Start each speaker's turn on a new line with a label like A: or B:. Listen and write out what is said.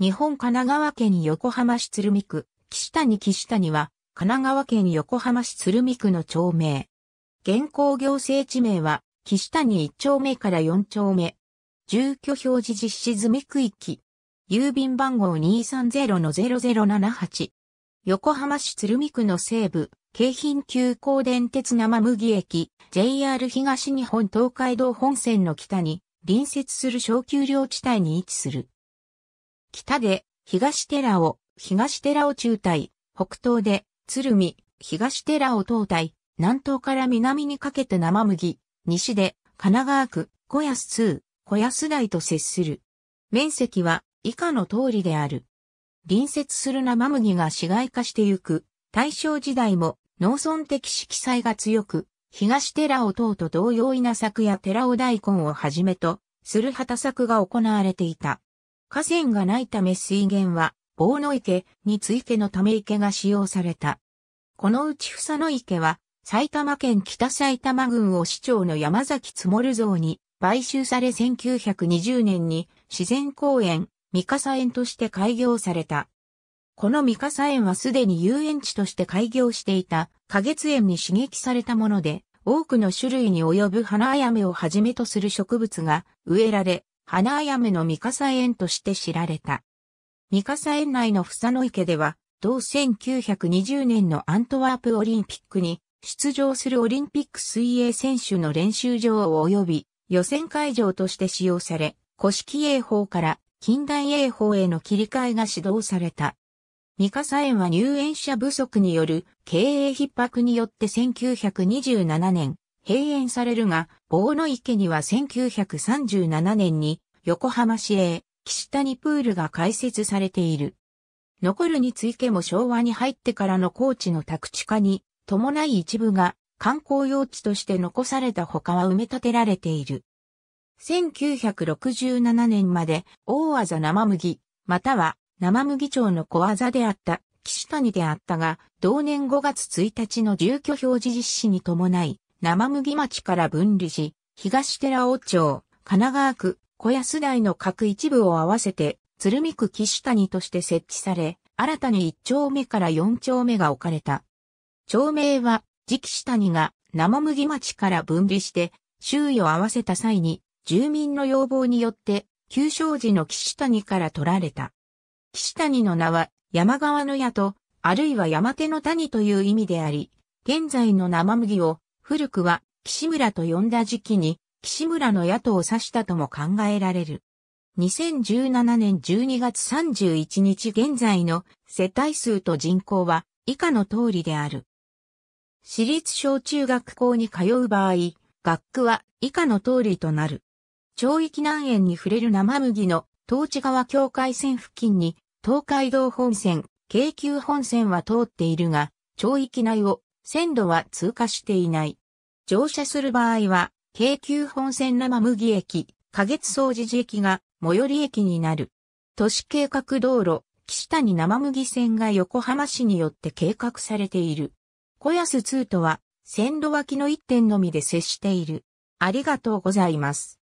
A: 日本神奈川県横浜市鶴見区、岸谷岸谷は、神奈川県横浜市鶴見区の町名。現行行政地名は、岸谷1丁目から4丁目。住居表示実施済み区域。郵便番号230-0078。横浜市鶴見区の西部、京浜急行電鉄生麦駅、JR 東日本東海道本線の北に、隣接する小丘陵地帯に位置する。北で東寺尾、東寺尾中隊、北東で鶴見、東寺尾東隊、南東から南にかけて生麦、西で神奈川区小安通、小安台と接する。面積は以下の通りである。隣接する生麦が市街化してゆく。大正時代も農村的色彩が強く、東寺尾等と同様稲作や寺尾大根をはじめとする畑作が行われていた。河川がないため水源は、棒の池についてのため池が使用された。このうち房の池は、埼玉県北埼玉郡を市長の山崎積もる像に買収され1920年に自然公園、三笠園として開業された。この三笠園はすでに遊園地として開業していた花月園に刺激されたもので、多くの種類に及ぶ花あやめをはじめとする植物が植えられ、花あやめの三笠園として知られた。三笠園内の房の池では、同1920年のアントワープオリンピックに出場するオリンピック水泳選手の練習場を及び予選会場として使用され、古式泳法から近代泳法への切り替えが指導された。三笠園は入園者不足による経営逼迫によって1927年閉園されるが、大野池には1937年に横浜市営岸谷プールが開設されている。残るについても昭和に入ってからの高知の宅地化に伴い一部が観光用地として残された他は埋め立てられている。1967年まで大技生麦、または生麦町の小技であった岸谷であったが、同年5月1日の住居表示実施に伴い、生麦町から分離し、東寺尾町、神奈川区、小安台の各一部を合わせて、鶴見区岸谷として設置され、新たに1丁目から4丁目が置かれた。町名は、次岸谷が生麦町から分離して、周囲を合わせた際に、住民の要望によって、旧正寺の岸谷から取られた。岸谷の名は、山側の矢と、あるいは山手の谷という意味であり、現在の生麦を古くは岸村と呼んだ時期に岸村の野党を指したとも考えられる。2017年12月31日現在の世帯数と人口は以下の通りである。私立小中学校に通う場合、学区は以下の通りとなる。町域南園に触れる生麦の東地川境界線付近に東海道本線、京急本線は通っているが、町域内を線路は通過していない。乗車する場合は、京急本線生麦駅、花月掃除寺駅が最寄り駅になる。都市計画道路、岸谷生麦線が横浜市によって計画されている。小安通とは、線路脇の一点のみで接している。ありがとうございます。